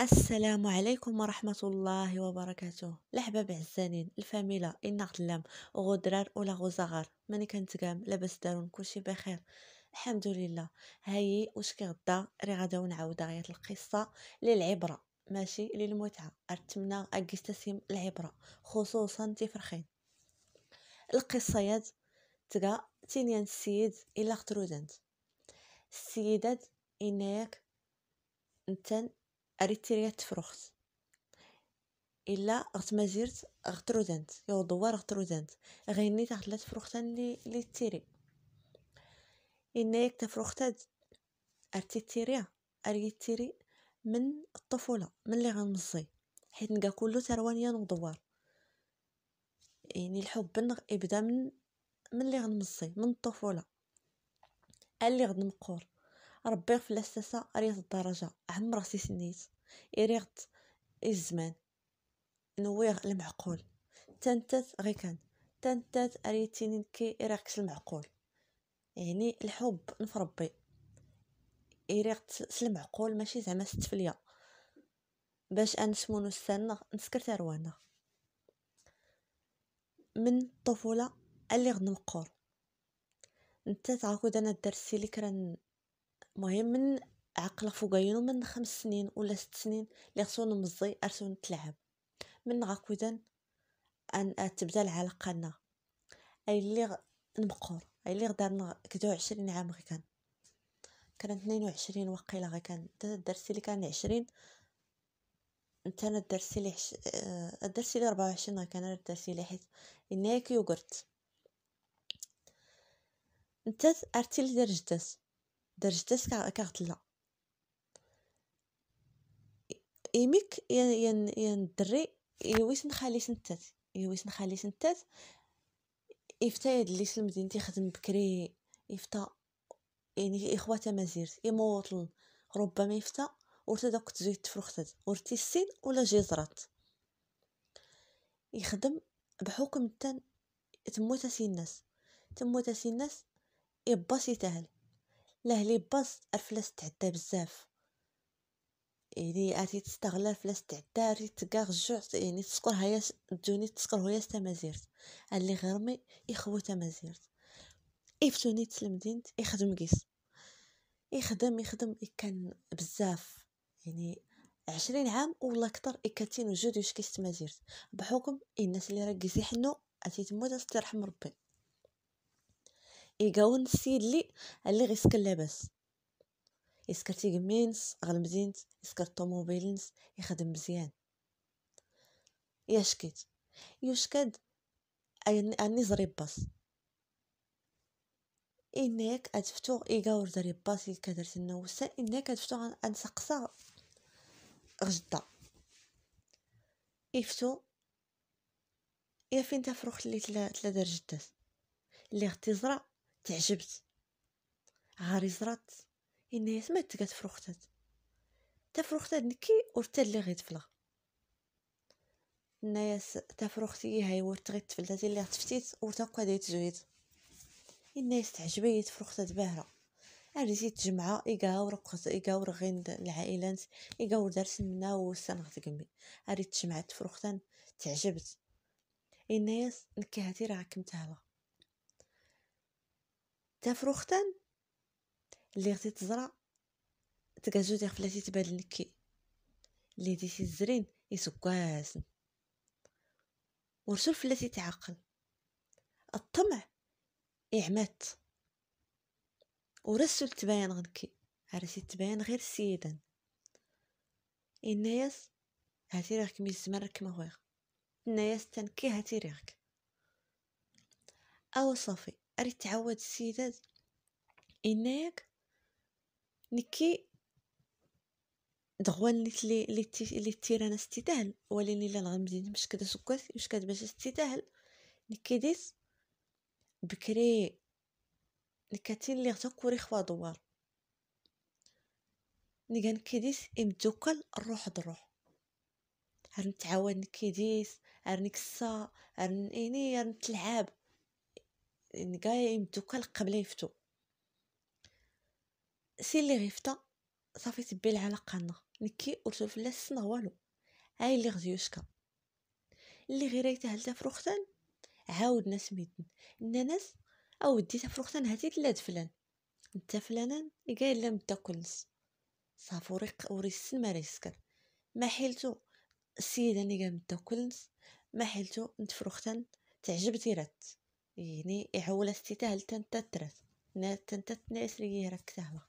السلام عليكم ورحمة الله وبركاته لحبة عزانين الفاميلا إن غلام غدرار ولا غزغار ماني كنتقام لاباس دارون كلشي بخير الحمد لله هاي واش كغدا راه غادا ونعاود غيات القصة للعبرة ماشي للمتعة ارتمنا اكستسم العبرة خصوصا تفرخين يد تقا تينيان السيد إلا خطرودنت السيدات إناك نتن أريتريات فروخت الا غتمازيرت غتروزنت يو دوار غتروزنت غيني تاع ثلاث فروخت لي لي تيري ان تفروختات ارتي تيريا اري من الطفوله من اللي غنمصي حيت نكا كلو تروانيا ودوار يعني الحب يبدا من من اللي غنمصي من الطفوله اللي غنمقور ربي في الاساسه ريت الدرجة عم راسي سنيت إريغت الزمان نويغ المعقول تنتت غي كان تنتات أريتيني كي إريغت المعقول يعني الحب نفربي ربي إريغت المعقول ماشي زعما ستفليا باش أنسمو نستنى نسكر تروانا من الطفولة اللي غنمقور نتا تعاود انا الدرس اللي كران مهم من عقل فوقينو من خمس سنين ولا ست سنين اللي خصو نمزي ارسو نتلعب من غاكودن ان تبدا العلاقه اي اللي نبقر نبقور اي اللي غدا كدو عشرين عام غي كان كان اثنين وعشرين وقيله غي كان درسي اللي كان عشرين انت انا الدرس اللي حش... الدرس آه، اللي ربعة وعشرين غي كان الدرس اللي حيت انيك يوغرت انت ارتي اللي درجتس درجة كاغتلا إيميك يا يا ين الدري يويس نخلي سنتات يويس نخلي سنتات إفتا يد اللي سلم دين تيخدم بكري إفتا يعني إخواتا مازيرت إموطل ربما إفتا ورتا داك تزوي تفرختات ورتي السين ولا جيزرات يخدم بحكم تن تموت الناس تموت الناس إبا سيتهل لي باس الفلاس تعدى بزاف يعني عرفتي تستغل الفلاس تعدى عرفتي تكاغ الجوع يعني تسكر هيا دوني تسكر هيا تمازيرت اللي غرمي تا تمازيرت افتوني تلمدينت يخدم كيس يخدم يخدم كان بزاف يعني عشرين عام ولا اكثر كاتين وجود واش مازيرت بحكم الناس اللي راه كيزيحنو عرفتي تموت ترحم ربي يقاون السيد اللي اللي غيسكن لاباس يسكر تيقمينس غلمزينس يسكر طوموبيلنس يخدم مزيان يشكد يشكد اني زريب باس انك ادفتو ايغاور زري باس كدرت النوسة انك ادفتو سقسا غجدة افتو يا فين تفرخ اللي تلا تلا دار اللي غتي زرع تعجبت عاري زرات إنها سمعت فروختات تفروختات نكي فلا غيتفلا الناس تفروختي هاي ورت غيتفلتاتي اللي غتفتيت ورتاقا دايت إن الناس تعجبي تفرختات باهره عرفتي تجمعة إيقاور قصة إيقاور غين العائلات إيقاور درس منا وسنة غتقمي عريت تجمعة تفروختان تعجبت نكي هاتي راه كمتها تا فروختان اللي غادي تزرع تكازو دي فلاتي تبان نكي اللي ديتي الزرين يسكاسن ورسول فلاتي تعاقل الطمع إعمات ورسول تباين غنكي عرفتي تباين غير سيدا الناس هاتي ريغك مي الزمان راك مغويغ الناس تنكي هاتي ريغك او صافي أريد تعود السيدات إنك نكي دغوان لي لي لي تيرانا انا استدال ولكن غنبدي مش كدا سكات مش كدا باش استدال نكيديس بكري نكاتين لي غتكوري خوا دوار نيغان كيديس امدوكل الروح دروح هرن تعاون كيديس هرن كسا هرن ايني هرن تلعب يعني كاع قبل يفتو سي اللي غيفتا صافي تبي العلاقه لنا نكي وتشوف لا السن والو هاي اللي غزيوشكا اللي غير يتهل تفرختن عاودنا سميتن الناس او دي فروختان هاتي تلاد فلان انت فلانا قال لا مدا كلس صافي وريق السن ما ريسكر ما حيلتو السيدة اللي قال مدا ما حيلتو نتفروختان تعجب تيرات يعني يعول استتال تنتترس تنتت ناس لي راك سهله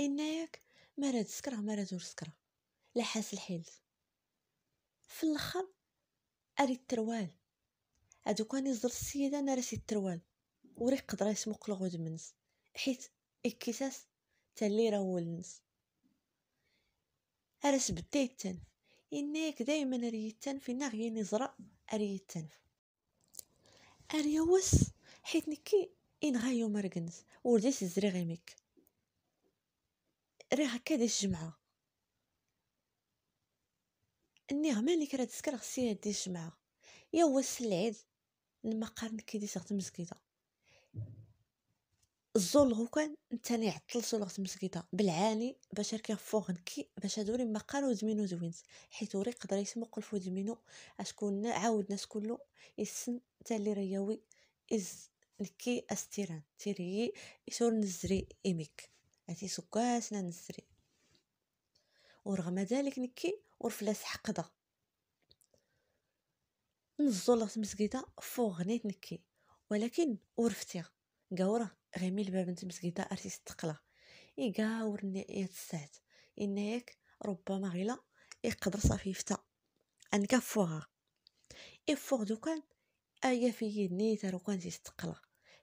انك مرض سكره مرض سكره لا حاس الحيل في الاخر اريد تروال هادو كان يزر السيده انا راسي تروال وري قدر يسمق الغود منس حيت إكساس تالي راهو النس ارس بديت تنف انك دايما ريتن غيني غير نزرع ريتن أريوس حيت نكي إن غايو مرقنز ورديس الزري غيميك ري هكا ديش الجمعة النغمة اللي كرا تسكر غسيل ديش الجمعة يا العيد لما قارن كي دي سغت الزول هو كان تاني عطل صوره مسكيته بالعاني باش ركي فوغنكي باش هادوري ما قالو زمينو زوينز حيت وري قدر يسمو قلفو زمينو اشكون عاود ناس كلو يسن تالي رياوي از نكي استيران تيري يسور نزري ايميك عتي سكاسنا نزري ورغم ذلك نكي ورفلاس حقدا نزو لغت مسكيته فوغنيت نكي ولكن ورفتيها قاوره غيمي الباب انت مسكيته ارتيست تقلا يقاور النهاية الساعت إنك ربما غيلا يقدر صافي يفتا أنك فوغا إفوغ دوكان أيا في نيتا روكان كان تيستقلا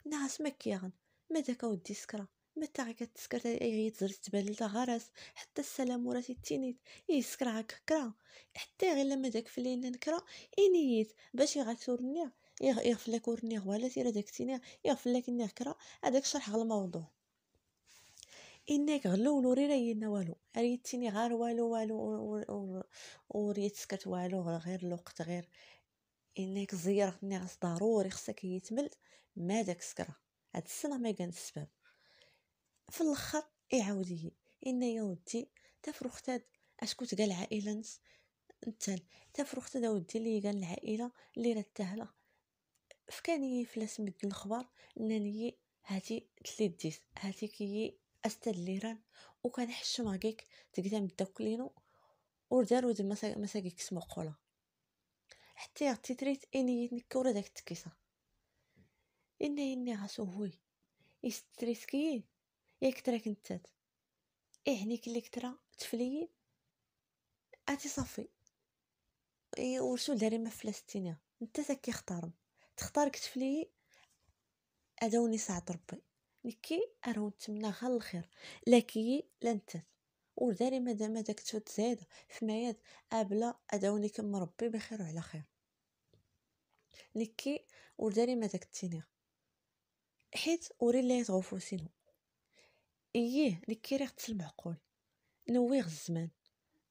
ناس مكيان كيغن ما داك ودي سكرا ما تا تسكر كتسكر غي تزر تبدل غرس حتى السلام ورا تينيت يسكر هاك كرا حتى غير لما داك فلينا نكرا إنيت باش غاتورني يغفل لك ورني غوالا سير داك التيني يغفل لك اني كرا هذاك شرح غير الموضوع انك نوري وريرا ينا والو ريتيني غير والو والو وريت سكت والو غير الوقت غير انك غني غاس ضروري خصك يتمل ما داك سكرا هاد السنه ما كان السبب في الاخر يعاوديه ان يا ودي تفرخت اش كنت قال العائله نت انت تفرخت دا ودي اللي قال العائله اللي راه تاهله فكاني فلاس مد الخبر انني هاتي تليديس هاتي كي استاد ليران حش ماكيك تقدام داك وردار ود مساكيك اسمو قولا حتى يغتي تريت اني نكورا داك التكيسه اني إني غاسو هوي يستريسكي ياك ترا كنتات إيه هنيك اللي كترا تفلي اتي صافي ورسول داري ما فلسطينيا نتا كيختارم تختار كتف لي هذا ساعة ربي نكي راه نتمنى غير الخير لا كي لا نتت وداري مادام هذاك تفت زايده فمايات ابلا آه، أدوني كم ربي بخير وعلى خير نكي وداري ماداك التينيغ حيت وري لا يتغوفو سينو ايه نكي ريغ المعقول نويغ الزمان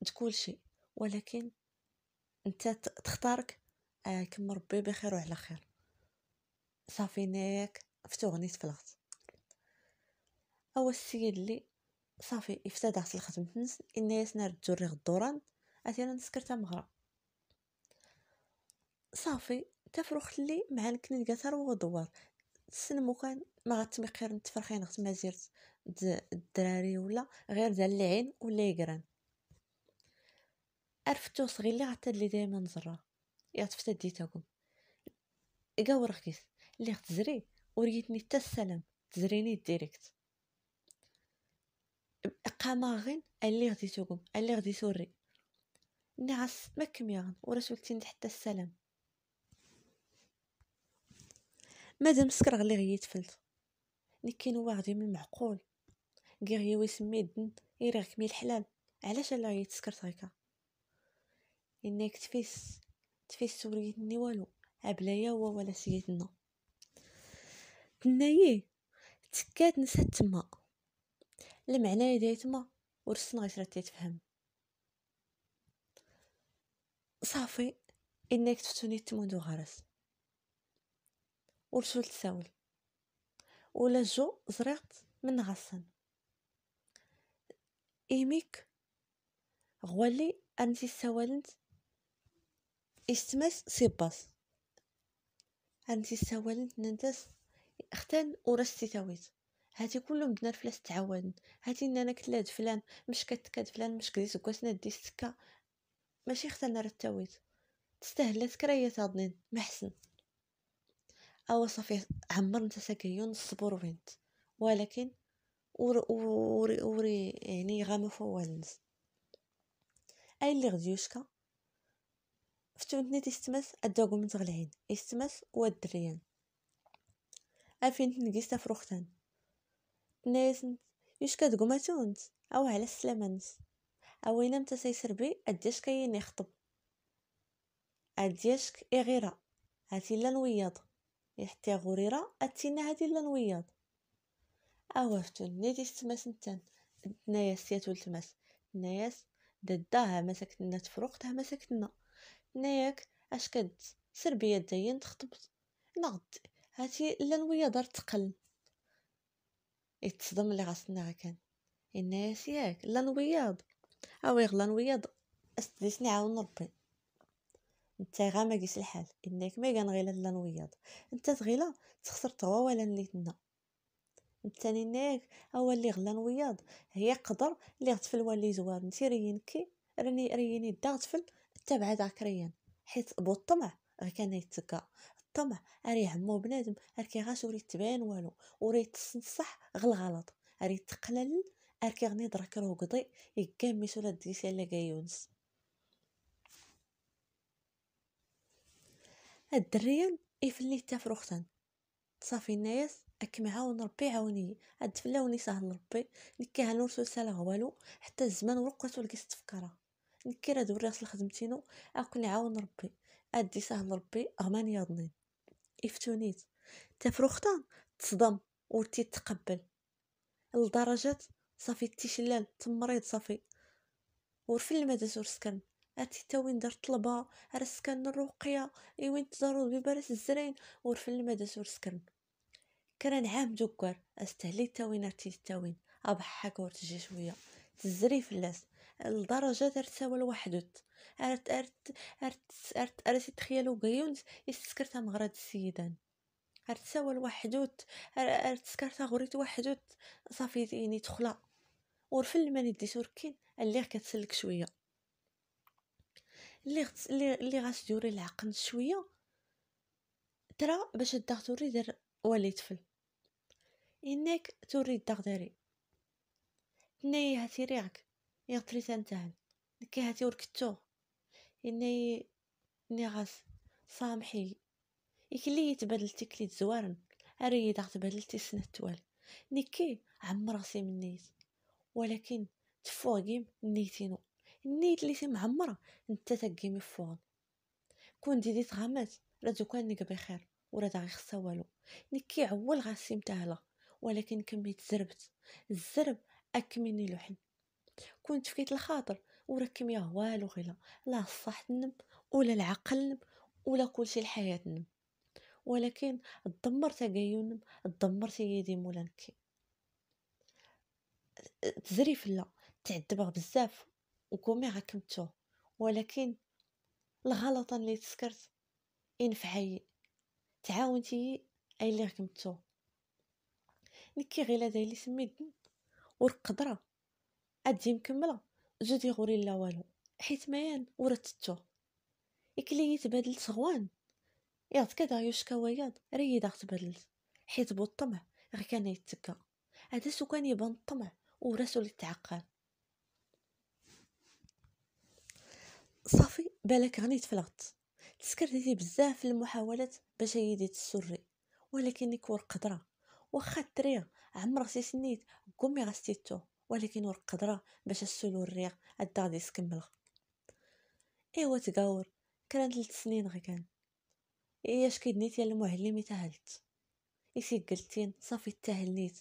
تقول شي ولكن انت تختارك آه، كم ربي بخير وعلى خير صافي ناك فتو غنيت في الغد هو السيد لي صافي في الخدمة نس الناس نردو الريغ الدوران اتينا نسكرتا مغرى صافي تفرخت لي مع نكني القطر وغدوار تسلمو كان ما غتمي خير نتفرخين غت زيرت الدراري ولا غير دال العين ولا يقران عرفتو صغير لي غتا لي دايما نزرا يا تفتديتكم قاور رخيص اللي تزري وريتني حتى السلام تزريني ديريكت قماغين اللي غدي تقوم اللي غدي توري نعس مكم يغن ورسول تندي حتى السلام مادام سكر غلي غي يتفلت نكين هو من المعقول كي غي ويسمي الدن يريغك مي الحلال علاش الا غي تسكرت هكا انك تفيس تفيس وريتني والو عبلايا هو ولا سيدنا قلنا ايه تكات نسات تما المعنى ديال تما ورسن غير تفهم صافي انك تفتوني تموندو غرس ورسول تساول ولا جو زريقت من غصن ايميك غوالي انتي سوالنت استمس سيباس انتي سوالنت ننتس اختان ورستي تاويت هاتي كلهم مدنا الفلاس تعاون هاتي انا كتلاد فلان مش كتكاد فلان مش كديس كواسنا دي السكه ماشي اختنا راه التاويت تستاهل لا تكريا تاضنين ما حسن او صافي عمر نتا ساكيون الصبور وينت ولكن وري وري وري يعني غامو فوالنس اي اللي غدي فتو فتونتني تيستمس الدوغومنت غلعين استمس والدريان افين تنجيس فروختان ناس يش كتقوم تونت او على السلامانت او اين متى بي ادياش كاين يخطب اديشك اغيرا هاتي لا نويض يحتي غوريرا اتينا هاتي لا نويض اوافتون نيتي ستماس نتان ناياس سياتو التماس ناياس دداها سكتنا تفرقتها مسكتنا ناياك اش كد سربيه داين تخطبت نغطي هاتي اللنويه دار تقل يتصدم اللي غاصنا كان الناس ياك اللنوياض اوي غلا نوياض استديس عاون ربي انت غا ما قيس الحال انك ما كان غيلا لا نوياض نتا تغيلا تخسر تغوا ولا نيتنا انت نيناك هو اللي غلا نوياض هي قدر اللي غتفل ولي زوار نتي رينكي راني ريني دا غتفل تبعد داك ريان حيت بو الطمع غير كان يتكا الطمع اري عمو بنادم اركيغاش وريت تبان والو وريت تصنصح غل غلط اري تقلل اركيغني دراك راه قضي يقاميس ولا ديسي على كايونس الدريان يفلي تا فروختن صافي الناس اك معاون ربي عاوني هاد فلاوني سهل ربي نكي هانورسو سالا والو حتى الزمان ورقتو لقيت تفكرها نكي راه دور راس لخدمتينو اكون عاون ربي ادي سهل ربي يا ضنين افتونيت تفرختان تصدم ورتي تقبل لدرجة صافي تشلال تمريض صافي ورفل المدى ورسكن عرفتي تا وين دار طلبة عرسكن الرقية اي وين تزارو ببارس الزرين ورفل المدى ورسكن كان عام دوكر استهلي تا وين عرفتي تا وين اضحك ورتجي شوية تزري فلاس لدرجه درتها سوا وحدت أرت أرت أرت أرت أرت تخيلوا قيونت يسكرتها مغرد السيدان أرت سوا لوحدوت أرت سكرتها غريت وحدوت صافي يعني دخلا ورفل ما نديش سوركين اللي كتسلك شويه اللي غت... اللي ديوري العقل شويه ترى باش الضغط توري دير ولي تفل انك توري الضغط داري تنيه هاتي يغفري تنتهل ديكي هاتي وركتو إني إني غاس سامحي يكلي تبدلتي كلي زوارن أريد تبدلتي سنة توال نكي عم راسي من نيت ولكن تفوقيم نيتينو النيت اللي معمرة نتا تقيمي فوق كون ديدي تغامات رادو كان نيك بخير ورادا داغي والو نكي عول غاسي متاهلا ولكن كمي تزربت الزرب اكمني لحن كنت فكيت الخاطر وركم يا والو غير لا الصح تنم ولا العقل ولا كلشي الحياه تنم ولكن دمر تقاين تدمرت يدي مولانك تزريف لا تعذبها بزاف وكومي غاكمتو ولكن الغلطه اللي تسكرت ينفعي تعاونتي اي اللي غكمتو نكي غير هذا اللي سميت ورقدره ادي مكمله جدي غوري لا والو حيت مايان ورتتو إكليني تبادلت غوان ياض كدا يوشكا وياض ريدا داغ تبادلت حيت بو الطمع غير كان يتكا هذا سكان يبان الطمع وراسو اللي تعقل صافي بالك غني تفلغت تسكرتي بزاف المحاولات باش يدي تسري ولكن يكون قدره واخا الدريه عمر سي سنيت قومي غاستيتو ولكن ورق قدره باش السلو الريق غادي كملها ايوا تقاور كان ثلاث سنين غي كان اياش كيدنيت يا المعلم تاهلت قلتين صافي تاهلنيت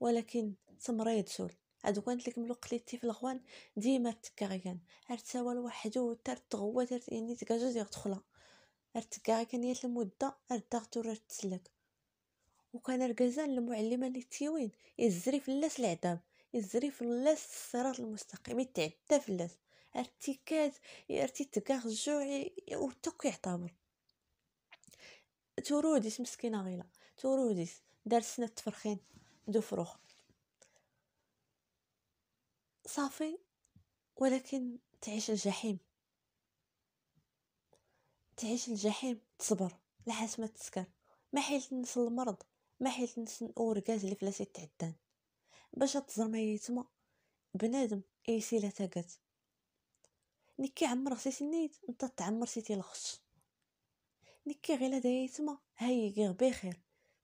ولكن تمريض سول عاد كانت لك ملو قليتي في الغوان ديما رتكا غي كان ارتساوى لوحدو ترت غوا ترت يعني تكاجا دير دخلا ارتكا غي كان هي المده ارداغتو تسلك وكان رجزان المعلمه اللي تيوين يزري في اللاس العذاب يزري في اللاس الصراط المستقيم اللاس عرفتي فلاس ارتكاز تكاخ الجوع وتوك يعتبر توروديس مسكينه غيلا توروديس دار سنه تفرخين دو فروخ صافي ولكن تعيش الجحيم تعيش الجحيم تصبر لحاس ما تسكر ما حيل تنسى المرض ما حيل تنسى الأورغاز اللي فلاسي تعدان باش التزرمه يتما بنادم ايسيلا تاكات نكي عمر غسيتي النيت انت تعمر سيتي الخش نكي غير هذا يتما هاي غير بخير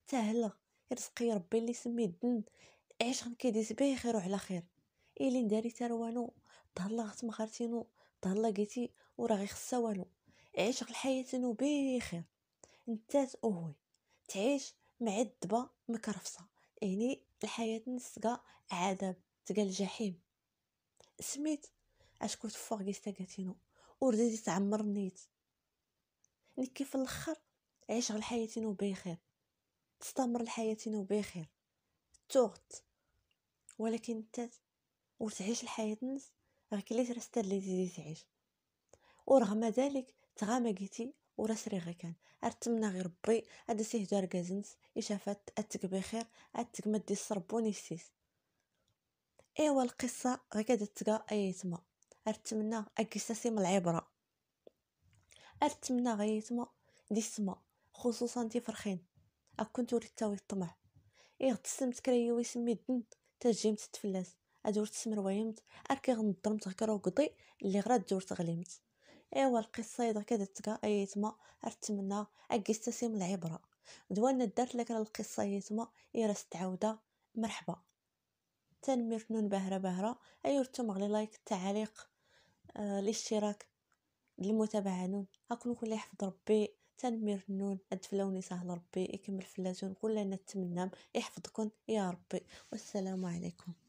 تهلا رزقي ربي اللي سمي الدن عيش غنكيديز به بخير وعلى خير ايلي نداري تروانو تهلا غتمخرتينو تهلا قيتي وراه خصا والو عيش الحياه بخير نتات اوهوي تعيش معدبه مكرفصه يعني الحياة نسقى عذاب تقال الجحيم سميت اش كنت فوق كاتينو ورديتي تعمر نيت نكي في الاخر عيش غير حياتينو بخير تستمر لحياتينو بخير توغت ولكن انت وتعيش الحياة نس غير كليت ترستر اللي تزيد تعيش ورغم ذلك تغامقتي ورا غي كان ارتمنا غير ربي هذا سيه دار كازنس يشافات اتك بخير اتك مدي الصربوني سيس ايوا القصه غكاد تقا ايتما ارتمنا اكساسي من العبره ارتمنا تما دي سما خصوصا تي فرخين اكنت وريت تاوي الطمع اي تسمت كريو ويسمي الدن تجيمت تفلاس ادور تسمر ويمت اركي غنضرمت غكرو قضي اللي غرا دور تغليمت ايوا القصيده كتتقى ايتما ارتمنا اكيستسم العبره دوانا دارت لك القصه ايتما يرس تعاوده مرحبا تنمير نون بهره بهره ايرتم غلي لايك التعليق آه الاشتراك المتابعه نون اكون كل يحفظ ربي تنمير نون أدفلوني سهل ربي يكمل فلاتون كلنا نتمنى يحفظكم يا ربي والسلام عليكم